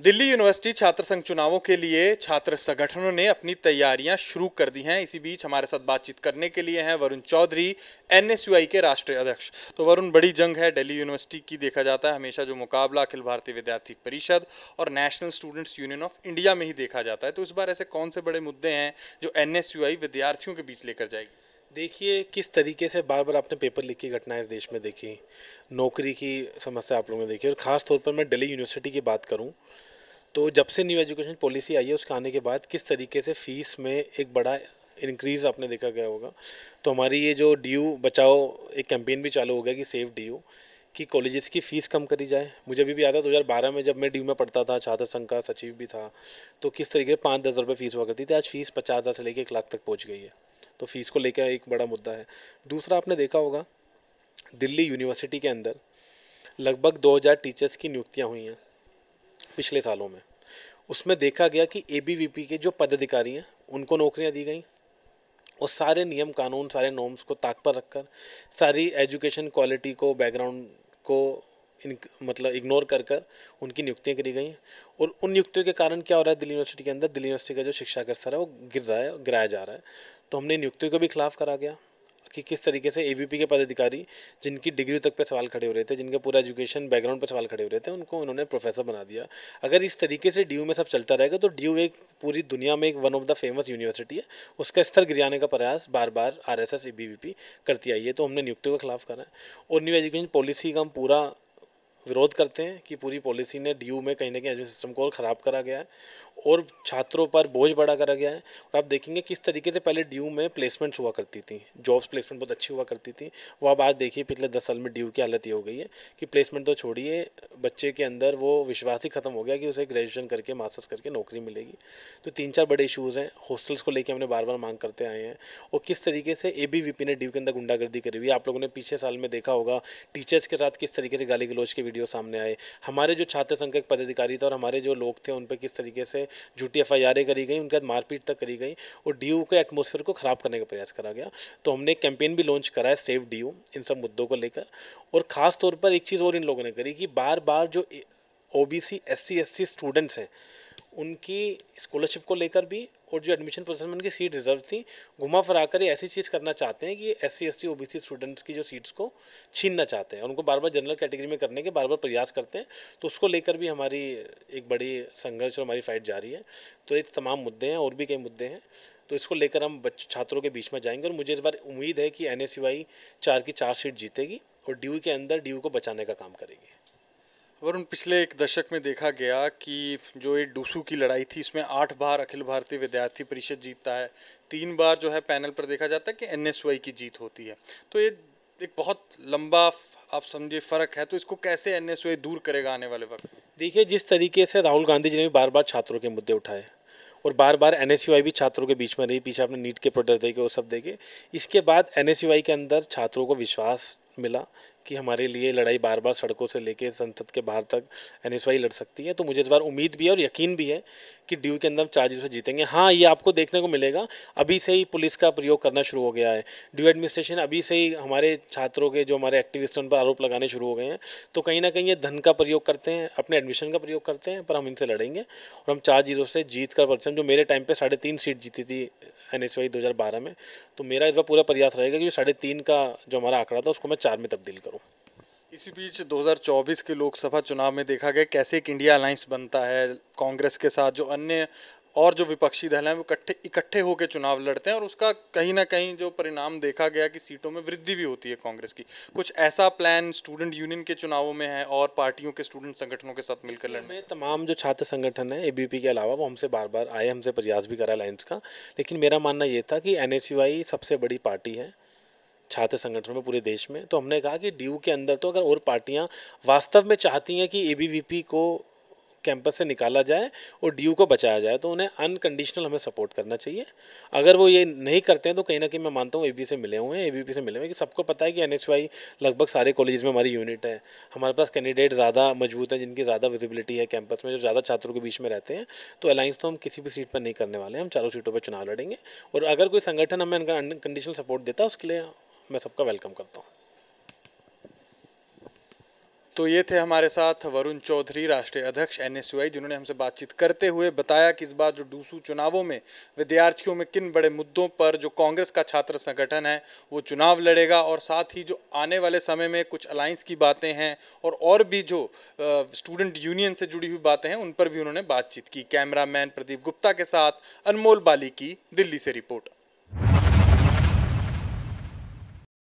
Delhi university छात्र संघ चुनावों के लिए छात्र संगठनों ने अपनी तैयारियां शुरू कर दी हैं इसी बीच हमारे साथ बातचीत करने के लिए हैं वरुण चौधरी एनएसयूआई के राष्ट्रीय अध्यक्ष तो वरुण बड़ी जंग है दिल्ली यूनिवर्सिटी की देखा जाता है हमेशा जो मुकाबला अखिल भारतीय विद्यार्थी परिषद और national students union of India में ही देखा जाता है तो इस बार ऐसे कौन से बड़े मुद्दे हैं जो एन विद्यार्थियों के बीच लेकर जाएगी देखिए किस तरीके से बार बार आपने पेपर लीक की घटनाएं देश में देखी नौकरी की समस्या आप लोगों ने देखी और ख़ास तौर पर मैं दिल्ली यूनिवर्सिटी की बात करूं तो जब से न्यू एजुकेशन पॉलिसी आई है उसके आने के बाद किस तरीके से फ़ीस में एक बड़ा इंक्रीज़ आपने देखा गया होगा तो हमारी ये जो डी बचाओ एक कैंपेन भी चालू हो गया कि सेव डी कि कॉलेजेस की फ़ीस कम करी जाए मुझे अभी भी याद है 2012 में जब मैं डी में पढ़ता था छात्र संघ का सचिव भी था तो किस तरीके से पाँच दस रुपये फ़ीस हुआ करती थी आज फ़ीस पचास हज़ार से लेकर एक लाख तक पहुँच गई है तो फ़ीस को लेकर एक बड़ा मुद्दा है दूसरा आपने देखा होगा दिल्ली यूनिवर्सिटी के अंदर लगभग 2000 टीचर्स की नियुक्तियां हुई हैं पिछले सालों में उसमें देखा गया कि ए के जो पदाधिकारी हैं उनको नौकरियाँ दी गई और सारे नियम कानून सारे नॉर्म्स को ताक पर रखकर सारी एजुकेशन क्वालिटी को बैकग्राउंड को इन मतलब इग्नोर कर कर उनकी नियुक्तियाँ करी गई और उन नियुक्तियों के कारण क्या हो रहा है दिल्ली यूनिवर्सिटी के अंदर दिल्ली यूनिवर्सिटी का जो शिक्षा का स्तर है वो गिर रहा है गिराया जा रहा है तो हमने नियुक्ति के भी खिलाफ करा गया कि किस तरीके से एवीपी के पदाधिकारी जिनकी डिग्री तक पे सवाल खड़े हो रहे थे जिनके पूरा एजुकेशन बैकग्राउंड पे सवाल खड़े हो रहे थे उनको उन्होंने प्रोफेसर बना दिया अगर इस तरीके से डी में सब चलता रहेगा तो डी एक पूरी दुनिया में एक one of the famous university है उसका स्तर गिराने का प्रयास बार बार आर एस एस करती आई है तो हमने नियुक्तियों के खिलाफ करा है और न्यू एजुकेशन पॉलिसी का हम पूरा विरोध करते हैं कि पूरी पॉलिसी ने डी में कहीं ना कहीं एजुकेशन सिस्टम को और ख़राब करा गया है और छात्रों पर बोझ बड़ा करा गया है और आप देखेंगे किस तरीके से पहले ड्यू में प्लेसमेंट्स हुआ करती थी जॉब्स प्लेसमेंट बहुत अच्छी हुआ करती थी वो आप आज देखिए पिछले दस साल में ड्यू की हालत ये हो गई है कि प्लेसमेंट तो छोड़िए बच्चे के अंदर वो विश्वास ही खत्म हो गया कि उसे ग्रेजुएशन करके मास्टर्स करके नौकरी मिलेगी तो तीन चार बड़े इशूज़ हैं हॉस्टल्स को लेकर हमने बार बार मांग करते आए हैं और किस तरीके से ए ने ड्यू के अंदर गुंडागर्दी करी हुई आप लोगों ने पिछले साल में देखा होगा टीचर्स के साथ किस तरीके से गाली गलोच के वीडियो सामने आए हमारे जो छात्र संघ के पदाधिकारी थे और हमारे जो लोग थे उन पर किस तरीके से झूठी एफ आई करी गई उनके बाद मारपीट तक करी गई और डी के एटमोसफेयर को ख़राब करने का प्रयास करा गया तो हमने एक कैंपेन भी लॉन्च करा है सेव डी इन सब मुद्दों को लेकर और ख़ास तौर पर एक चीज़ और इन लोगों ने करी कि बार बार जो O B C S C students हैं उनकी स्कॉलरशिप को लेकर भी और जो एडमिशन प्रोसेस में उनकी सीट रिजर्व थी घुमा फिरा कर ऐसी चीज़ करना चाहते हैं कि S C S T O B C students की जो सीट्स को छीनना चाहते हैं उनको बार बार जनरल कैटेगरी में करने के बार बार प्रयास करते हैं तो उसको लेकर भी हमारी एक बड़ी संघर्ष और हमारी फाइट जारी है तो ये तमाम मुद्दे हैं और भी कई मुद्दे हैं तो इसको लेकर हम बच्चों छात्रों के बीच में जाएंगे और मुझे इस बार उम्मीद है कि एन चार की चार सीट जीतेगी और डी e के अंदर डी e को बचाने का काम करेगी वरुण पिछले एक दशक में देखा गया कि जो ये डूसू की लड़ाई थी इसमें आठ बार अखिल भारतीय विद्यार्थी परिषद जीतता है तीन बार जो है पैनल पर देखा जाता है कि एन की जीत होती है तो ये एक बहुत लंबा आप समझिए फ़र्क है तो इसको कैसे एन दूर करेगा आने वाले वक्त देखिए जिस तरीके से राहुल गांधी जी ने भी बार बार छात्रों के मुद्दे उठाए और बार बार एन भी छात्रों के बीच में रही पीछे आपने नीट के प्रोडक्ट देखे और सब देखे इसके बाद एन के अंदर छात्रों को विश्वास मिला कि हमारे लिए लड़ाई बार बार सड़कों से लेके संसद के बाहर तक एन लड़ सकती है तो मुझे इस बार उम्मीद भी है और यकीन भी है कि ड्यू के अंदर चार से जीतेंगे हाँ ये आपको देखने को मिलेगा अभी से ही पुलिस का प्रयोग करना शुरू हो गया है ड्यू एडमिनिस्ट्रेशन अभी से ही हमारे छात्रों के जो हमारे एक्टिविस्ट उन पर आरोप लगाने शुरू हो गए हैं तो कहीं ना कहीं ये धन का प्रयोग करते हैं अपने एडमिशन का प्रयोग करते हैं पर हम इनसे लड़ेंगे और हम चार जीरो से जीत कर पर्चन जो मेरे टाइम पर साढ़े तीन सीट जीती थी एन एस वाई दो हज़ार बारह में तो मेरा इस बार पूरा प्रयास रहेगा कि साढ़े तीन का जो हमारा आंकड़ा था उसको मैं चार में तब्दील करूँ इसी बीच 2024 के लोकसभा चुनाव में देखा गया कैसे एक इंडिया अलायंस बनता है कांग्रेस के साथ जो अन्य और जो विपक्षी दल हैं वो इकट्ठे इकट्ठे होकर चुनाव लड़ते हैं और उसका कहीं ना कहीं जो परिणाम देखा गया कि सीटों में वृद्धि भी होती है कांग्रेस की कुछ ऐसा प्लान स्टूडेंट यूनियन के चुनावों में है और पार्टियों के स्टूडेंट संगठनों के साथ मिलकर लड़ने में तमाम जो छात्र संगठन है ए के अलावा वो हमसे बार बार आए हमसे प्रयास भी करा अलायंस का लेकिन मेरा मानना ये था कि एन सबसे बड़ी पार्टी है छात्र संगठनों में पूरे देश में तो हमने कहा कि डी के अंदर तो अगर और पार्टियां वास्तव में चाहती हैं कि ए को कैंपस से निकाला जाए और डी को बचाया जाए तो उन्हें अनकंडीशनल हमें सपोर्ट करना चाहिए अगर वो ये नहीं करते हैं तो कहीं ना कहीं मैं मानता हूँ ए से मिले हुए हैं ए से मिले हुए हैं कि सबको पता है कि एन लगभग सारे कॉलेज में हमारी यूनिट है हमारे पास कैंडिडेट ज़्यादा मजबूत हैं जिनकी ज़्यादा विजिबिलिटी है कैंपस में जो ज़्यादा छात्रों के बीच में रहते हैं तो अलाइंस तो हम किसी भी सीट पर नहीं करने वाले हैं हम चारों सीटों पर चुनाव लड़ेंगे और अगर कोई संगठन हमें अनकंडीशनल सपोर्ट देता है उसके लिए मैं सबका वेलकम करता हूँ तो ये थे हमारे साथ वरुण चौधरी राष्ट्रीय अध्यक्ष एन जिन्होंने हमसे बातचीत करते हुए बताया कि इस बार जो डूसू चुनावों में विद्यार्थियों में किन बड़े मुद्दों पर जो कांग्रेस का छात्र संगठन है वो चुनाव लड़ेगा और साथ ही जो आने वाले समय में कुछ अलायंस की बातें हैं और और भी जो स्टूडेंट यूनियन से जुड़ी हुई बातें हैं उन पर भी उन्होंने बातचीत की कैमरा प्रदीप गुप्ता के साथ अनमोल बाली की दिल्ली से रिपोर्ट